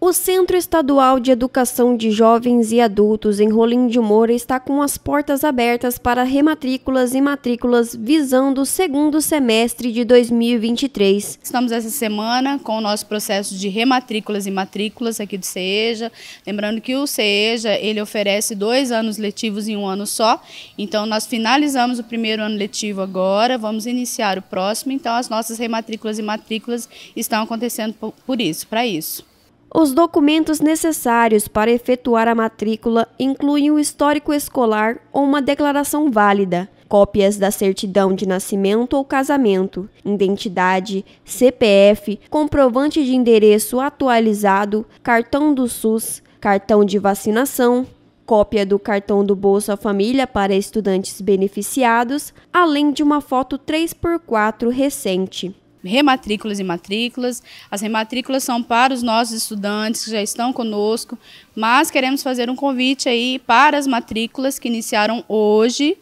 O Centro Estadual de Educação de Jovens e Adultos em Rolim de Moura está com as portas abertas para rematrículas e matrículas visando o segundo semestre de 2023. Estamos essa semana com o nosso processo de rematrículas e matrículas aqui do CEJA. Lembrando que o CEJA ele oferece dois anos letivos em um ano só. Então nós finalizamos o primeiro ano letivo agora, vamos iniciar o próximo. Então as nossas rematrículas e matrículas estão acontecendo por isso, para isso. Os documentos necessários para efetuar a matrícula incluem o histórico escolar ou uma declaração válida, cópias da certidão de nascimento ou casamento, identidade, CPF, comprovante de endereço atualizado, cartão do SUS, cartão de vacinação, cópia do cartão do Bolsa Família para estudantes beneficiados, além de uma foto 3x4 recente rematrículas e matrículas. As rematrículas são para os nossos estudantes que já estão conosco, mas queremos fazer um convite aí para as matrículas que iniciaram hoje,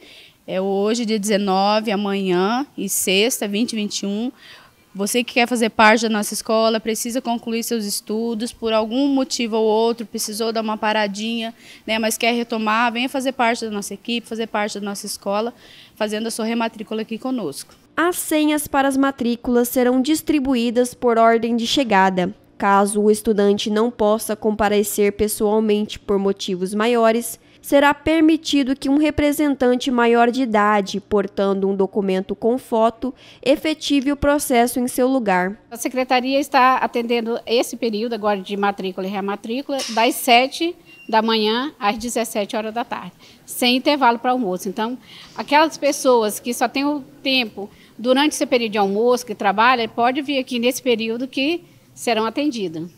é hoje, dia 19, amanhã e sexta, 20 e 21. Você que quer fazer parte da nossa escola, precisa concluir seus estudos, por algum motivo ou outro, precisou dar uma paradinha, né, mas quer retomar, venha fazer parte da nossa equipe, fazer parte da nossa escola, fazendo a sua rematrícula aqui conosco. As senhas para as matrículas serão distribuídas por ordem de chegada. Caso o estudante não possa comparecer pessoalmente por motivos maiores, será permitido que um representante maior de idade, portando um documento com foto, efetive o processo em seu lugar. A secretaria está atendendo esse período agora de matrícula e rematrícula das 7 da manhã às 17 horas da tarde, sem intervalo para almoço. Então, aquelas pessoas que só têm o tempo durante esse período de almoço, que trabalham, pode vir aqui nesse período que serão atendidas.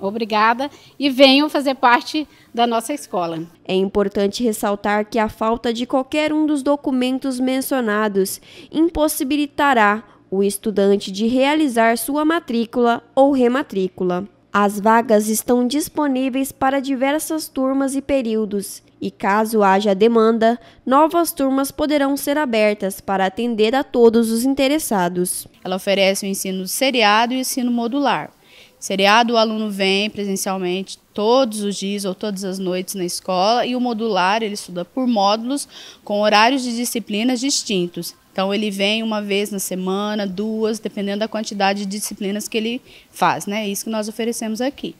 Obrigada e venham fazer parte da nossa escola. É importante ressaltar que a falta de qualquer um dos documentos mencionados impossibilitará o estudante de realizar sua matrícula ou rematrícula. As vagas estão disponíveis para diversas turmas e períodos, e caso haja demanda, novas turmas poderão ser abertas para atender a todos os interessados. Ela oferece o ensino seriado e o ensino modular, Seriado, o aluno vem presencialmente todos os dias ou todas as noites na escola e o modular ele estuda por módulos com horários de disciplinas distintos. Então ele vem uma vez na semana, duas, dependendo da quantidade de disciplinas que ele faz, né? É isso que nós oferecemos aqui.